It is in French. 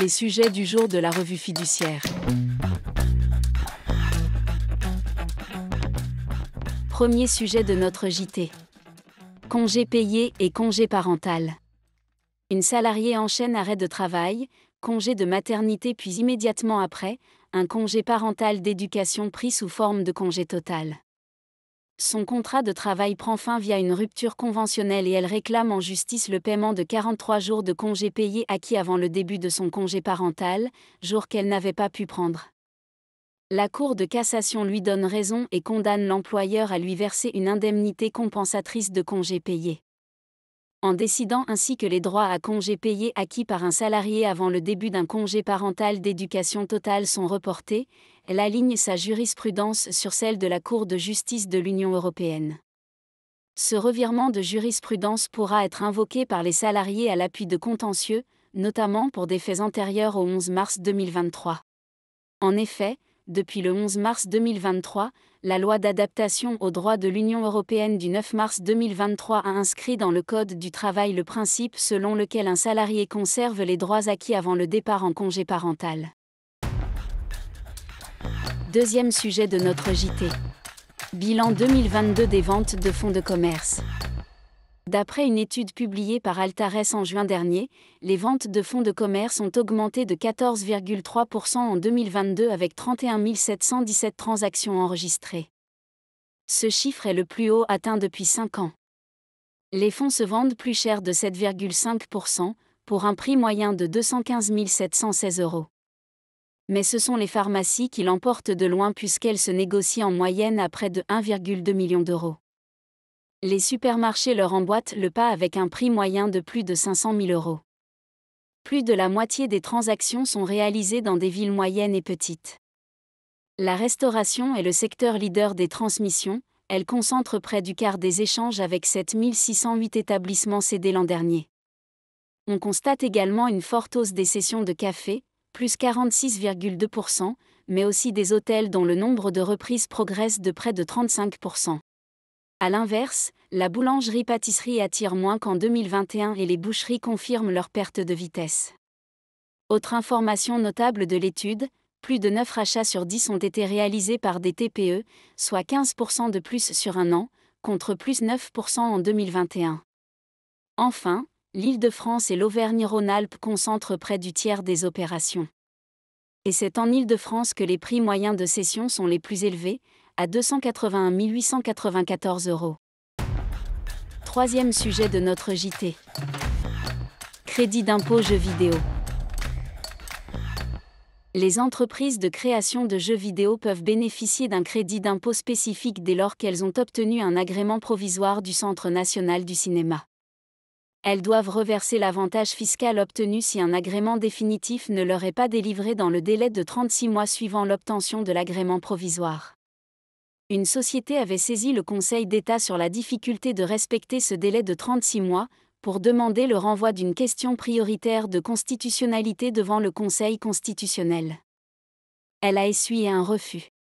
Les sujets du jour de la revue fiduciaire. Premier sujet de notre JT. Congé payé et congé parental. Une salariée enchaîne arrêt de travail, congé de maternité puis immédiatement après, un congé parental d'éducation pris sous forme de congé total. Son contrat de travail prend fin via une rupture conventionnelle et elle réclame en justice le paiement de 43 jours de congé payés acquis avant le début de son congé parental, jour qu'elle n'avait pas pu prendre. La Cour de cassation lui donne raison et condamne l'employeur à lui verser une indemnité compensatrice de congés payés en décidant ainsi que les droits à congés payés acquis par un salarié avant le début d'un congé parental d'éducation totale sont reportés, elle aligne sa jurisprudence sur celle de la Cour de justice de l'Union européenne. Ce revirement de jurisprudence pourra être invoqué par les salariés à l'appui de contentieux, notamment pour des faits antérieurs au 11 mars 2023. En effet, depuis le 11 mars 2023, la loi d'adaptation aux droits de l'Union européenne du 9 mars 2023 a inscrit dans le Code du travail le principe selon lequel un salarié conserve les droits acquis avant le départ en congé parental. Deuxième sujet de notre JT. Bilan 2022 des ventes de fonds de commerce. D'après une étude publiée par Altares en juin dernier, les ventes de fonds de commerce ont augmenté de 14,3% en 2022 avec 31 717 transactions enregistrées. Ce chiffre est le plus haut atteint depuis 5 ans. Les fonds se vendent plus cher de 7,5%, pour un prix moyen de 215 716 euros. Mais ce sont les pharmacies qui l'emportent de loin puisqu'elles se négocient en moyenne à près de 1,2 million d'euros les supermarchés leur emboîtent le pas avec un prix moyen de plus de 500 000 euros. Plus de la moitié des transactions sont réalisées dans des villes moyennes et petites. La restauration est le secteur leader des transmissions, elle concentre près du quart des échanges avec 7608 établissements cédés l'an dernier. On constate également une forte hausse des sessions de café, plus 46,2%, mais aussi des hôtels dont le nombre de reprises progresse de près de 35%. À l'inverse, la boulangerie-pâtisserie attire moins qu'en 2021 et les boucheries confirment leur perte de vitesse. Autre information notable de l'étude, plus de 9 rachats sur 10 ont été réalisés par des TPE, soit 15% de plus sur un an, contre plus 9% en 2021. Enfin, l'Île-de-France et l'Auvergne-Rhône-Alpes concentrent près du tiers des opérations. Et c'est en Île-de-France que les prix moyens de cession sont les plus élevés, à 281 894 euros. Troisième sujet de notre JT. Crédit d'impôt jeux vidéo. Les entreprises de création de jeux vidéo peuvent bénéficier d'un crédit d'impôt spécifique dès lors qu'elles ont obtenu un agrément provisoire du Centre national du cinéma. Elles doivent reverser l'avantage fiscal obtenu si un agrément définitif ne leur est pas délivré dans le délai de 36 mois suivant l'obtention de l'agrément provisoire une société avait saisi le Conseil d'État sur la difficulté de respecter ce délai de 36 mois, pour demander le renvoi d'une question prioritaire de constitutionnalité devant le Conseil constitutionnel. Elle a essuyé un refus.